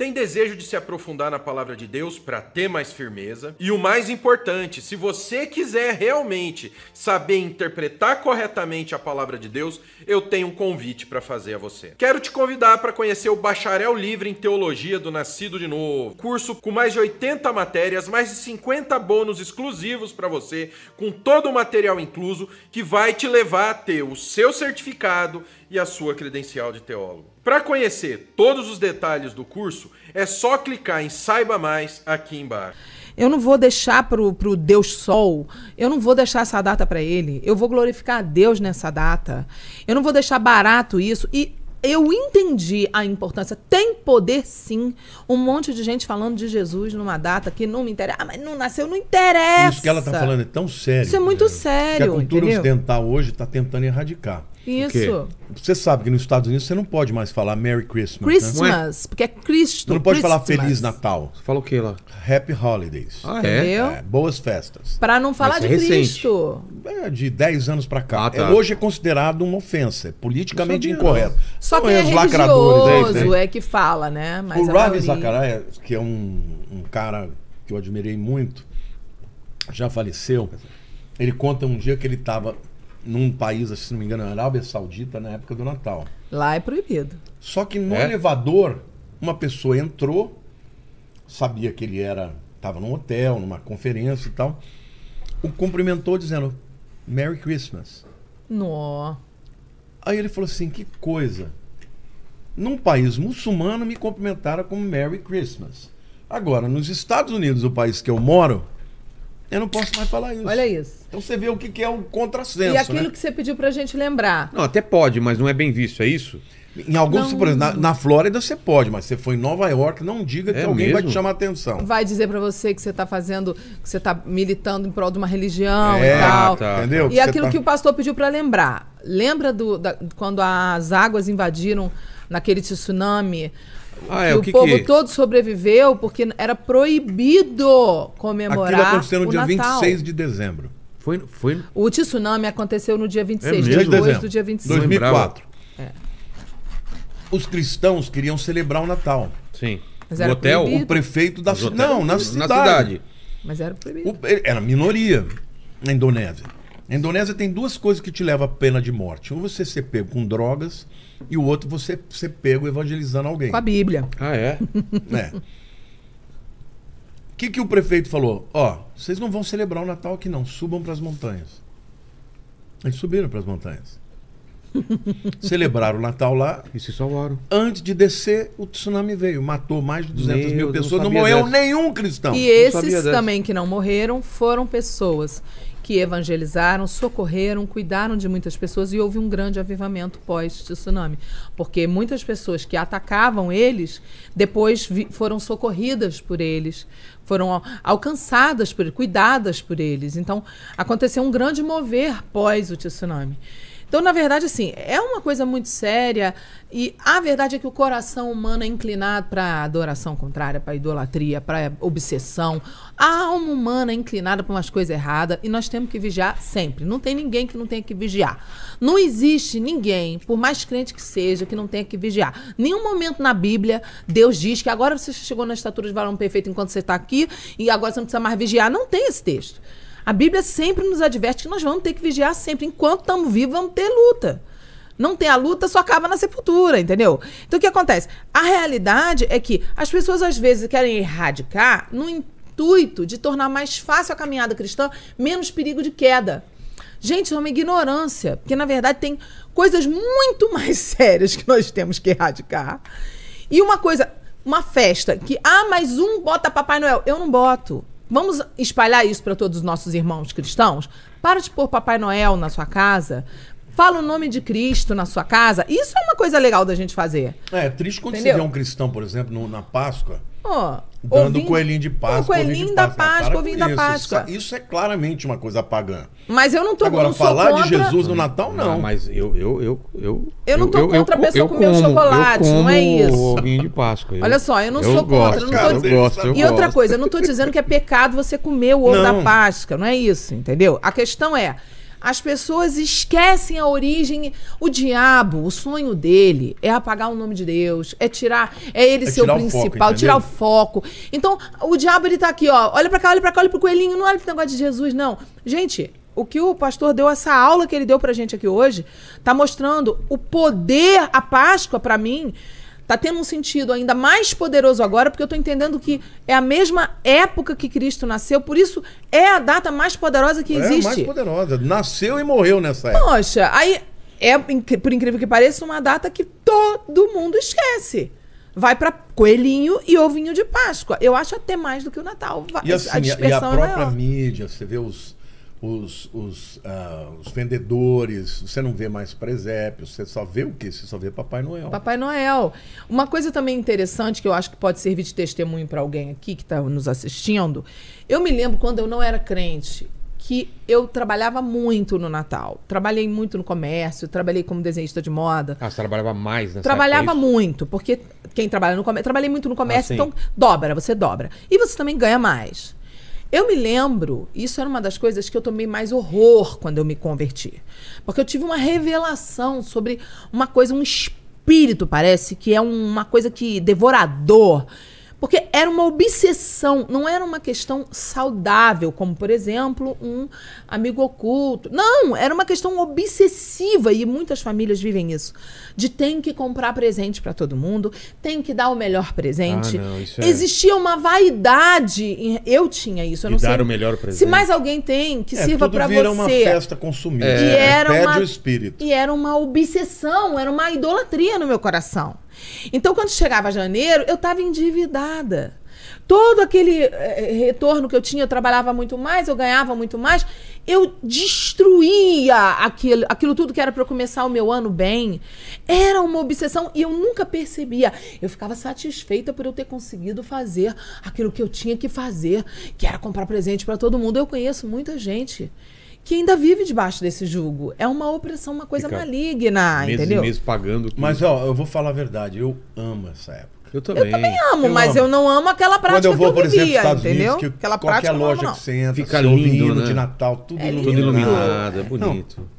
Tem desejo de se aprofundar na palavra de Deus para ter mais firmeza? E o mais importante, se você quiser realmente saber interpretar corretamente a palavra de Deus, eu tenho um convite para fazer a você. Quero te convidar para conhecer o Bacharel Livre em Teologia do Nascido de Novo, curso com mais de 80 matérias, mais de 50 bônus exclusivos para você, com todo o material incluso, que vai te levar a ter o seu certificado e a sua credencial de teólogo. Para conhecer todos os detalhes do curso, é só clicar em Saiba Mais aqui embaixo. Eu não vou deixar pro, pro Deus Sol, eu não vou deixar essa data para ele. Eu vou glorificar a Deus nessa data. Eu não vou deixar barato isso. E eu entendi a importância. Tem poder sim. Um monte de gente falando de Jesus numa data que não me interessa. Ah, mas não nasceu, não interessa. Isso que ela está falando é tão sério. Isso é muito né? sério. Que a cultura entendeu? ocidental hoje está tentando erradicar. Isso. Você sabe que nos Estados Unidos você não pode mais falar Merry Christmas. Né? Christmas, né? porque é Cristo. Você não pode Christmas. falar Feliz Natal. Você fala o quê lá? Happy Holidays. Ah, é? é boas festas. Para não falar de é Cristo. É, de 10 anos para cá. Ah, tá. É, hoje é considerado uma ofensa, é politicamente incorreto. Só que é, é os lacradores. Né? É que fala, né? Mas o Ravi Zacharias, que é um, um cara que eu admirei muito, já faleceu. Ele conta um dia que ele estava num país, se não me engano, na Arábia Saudita, na época do Natal. Lá é proibido. Só que no é? elevador, uma pessoa entrou, sabia que ele era, estava num hotel, numa conferência e tal, o cumprimentou dizendo Merry Christmas. No. Aí ele falou assim: que coisa. Num país muçulmano me cumprimentaram como Merry Christmas. Agora, nos Estados Unidos, o país que eu moro, eu não posso mais falar isso. Olha isso. Então você vê o que, é um contrassenso. E aquilo né? que você pediu pra gente lembrar. Não, até pode, mas não é bem visto, é isso? Em alguns, não... por exemplo, na, na, Flórida você pode, mas você foi em Nova York, não diga que é alguém mesmo? vai te chamar atenção. Vai dizer para você que você tá fazendo, que você tá militando em prol de uma religião é, e tal. Tá, tá. Entendeu? E que aquilo tá... que o pastor pediu para lembrar. Lembra do, da, quando as águas invadiram naquele tsunami ah, é, que o, que povo que... todo sobreviveu porque era proibido comemorar. Aquilo aconteceu no dia Natal. 26 de dezembro. Foi, foi... O tsunami aconteceu no dia 26, é depois de do dia 25. 2004. É. Os cristãos queriam celebrar o Natal. Sim. Mas era o hotel, proibido. o prefeito da cidade. Não, na cidade. na cidade. Mas era proibido. O... Era minoria na Indonésia. A Indonésia tem duas coisas que te levam à pena de morte. Um você ser pego com drogas e o outro você ser pego evangelizando alguém. Com a Bíblia. Ah, é? é. O que, que o prefeito falou? Ó, vocês não vão celebrar o Natal aqui não, subam para as montanhas. Eles subiram para as montanhas. Celebraram o Natal lá. E se salvaram. Antes de descer, o tsunami veio. Matou mais de 200 Meu, mil pessoas. Não, não morreu dessa. nenhum cristão. E esses também que não morreram foram pessoas que evangelizaram, socorreram, cuidaram de muitas pessoas e houve um grande avivamento pós-tsunami. Porque muitas pessoas que atacavam eles depois foram socorridas por eles, foram alcançadas por cuidadas por eles. Então aconteceu um grande mover pós o tsunami. Então, na verdade, assim, é uma coisa muito séria e a verdade é que o coração humano é inclinado para adoração contrária, para idolatria, para obsessão. A alma humana é inclinada para umas coisas erradas e nós temos que vigiar sempre. Não tem ninguém que não tenha que vigiar. Não existe ninguém, por mais crente que seja, que não tenha que vigiar. Nenhum momento na Bíblia Deus diz que agora você chegou na estatura de varão perfeito enquanto você está aqui e agora você não precisa mais vigiar. Não tem esse texto. A Bíblia sempre nos adverte que nós vamos ter que vigiar sempre. Enquanto estamos vivos, vamos ter luta. Não tem a luta, só acaba na sepultura, entendeu? Então o que acontece? A realidade é que as pessoas às vezes querem erradicar no intuito de tornar mais fácil a caminhada cristã, menos perigo de queda. Gente, é uma ignorância, porque na verdade tem coisas muito mais sérias que nós temos que erradicar. E uma coisa, uma festa que, ah, mais um bota Papai Noel. Eu não boto. Vamos espalhar isso para todos os nossos irmãos cristãos? Para de pôr Papai Noel na sua casa. Fala o nome de Cristo na sua casa. Isso é uma coisa legal da gente fazer. É, é triste quando Entendeu? você vê um cristão, por exemplo, no, na Páscoa, Ó, Dando ouvindo, coelhinho de Páscoa. O coelhinho da Páscoa, ovinho da é- Páscoa. Isso, isso, é claramente uma coisa pagã. Mas eu não tô Agora, não falar contra... de Jesus no Natal, não. não. Ah, mas eu. Eu, eu, eu, eu não tô eu, contra a pessoa comer como, chocolate, não é isso? O ovinho de Páscoa. Olha só, eu não sou gosto, contra. não tô... eu gosto, eu e outra gosto. coisa, eu não tô dizendo que é pecado você comer o ovo da Páscoa, não é isso, entendeu? A questão é. As pessoas esquecem a origem. O diabo, o sonho dele é apagar o nome de Deus, é tirar, é ele é principal, foco, tirar o foco. Então, o diabo ele tá aqui, ó, olha para cá, olha para cá, olha pro coelhinho, não olha pro negócio de Jesus, não. Gente, o que o pastor deu essa aula que ele deu pra gente aqui hoje, tá mostrando o poder a Páscoa para mim Tá tendo um sentido ainda mais poderoso agora, porque eu estou entendendo que é a mesma época que Cristo nasceu, por isso é a data mais poderosa que é existe. É mais poderosa. Nasceu e morreu nessa época. Poxa, aí é, por incrível que pareça, uma data que todo mundo esquece vai para coelhinho e ovinho de Páscoa. Eu acho até mais do que o Natal. E, assim, a, e a é própria é mídia, você vê os, os, os, uh, os, vendedores, você não vê mais presépio, você só vê o quê? Você só vê Papai Noel. Papai Noel. Uma coisa também interessante que eu acho que pode servir de testemunho para alguém aqui que está nos assistindo. Eu me lembro quando eu não era crente que eu trabalhava muito no Natal. Trabalhei muito no comércio, trabalhei como desenhista de moda. Ah, você trabalhava mais nessa Trabalhava época, é muito, porque quem trabalha no comércio... Trabalhei muito no comércio, ah, então dobra, você dobra. E você também ganha mais. Eu me lembro, isso era uma das coisas que eu tomei mais horror quando eu me converti. Porque eu tive uma revelação sobre uma coisa, um espírito, parece, que é uma coisa que devorador, porque era uma obsessão, não era uma questão saudável, como, por exemplo, um amigo oculto. Não, era uma questão obsessiva e muitas famílias vivem isso. De tem que comprar presente para todo mundo, tem que dar o melhor presente. Ah, não, é... Existia uma vaidade, eu tinha isso, eu não e sei. dar o melhor presente. Se mais alguém tem, que é, sirva para você. Era uma festa consumida. É, e era pede uma, o espírito. E era uma obsessão, era uma idolatria no meu coração. Então, quando chegava janeiro, eu estava endividada. Todo aquele eh, eh, retorno que eu tinha, eu trabalhava muito mais, eu ganhava muito mais, eu destruía aquilo, aquilo tudo que era para eu começar o meu ano bem. Era uma obsessão e eu nunca percebia. Eu ficava satisfeita por eu ter conseguido fazer aquilo que eu tinha que fazer, que era comprar presente para todo mundo. Eu conheço muita gente que ainda vive debaixo desse jugo. É uma opressão, uma coisa Fica maligna, meses entendeu? E meses pagando. Com... Mas ó, eu vou falar a verdade, eu amo essa época. Eu também. Eu também amo, eu mas amo. eu não amo aquela prática Quando eu vou, eu por vivia, exemplo, Estados entendeu? Unidos, que aquela qualquer prática loja não, que você entra, fica lindo, né? de Natal, tudo é lindo, iluminado. Tudo iluminado, é bonito. Não,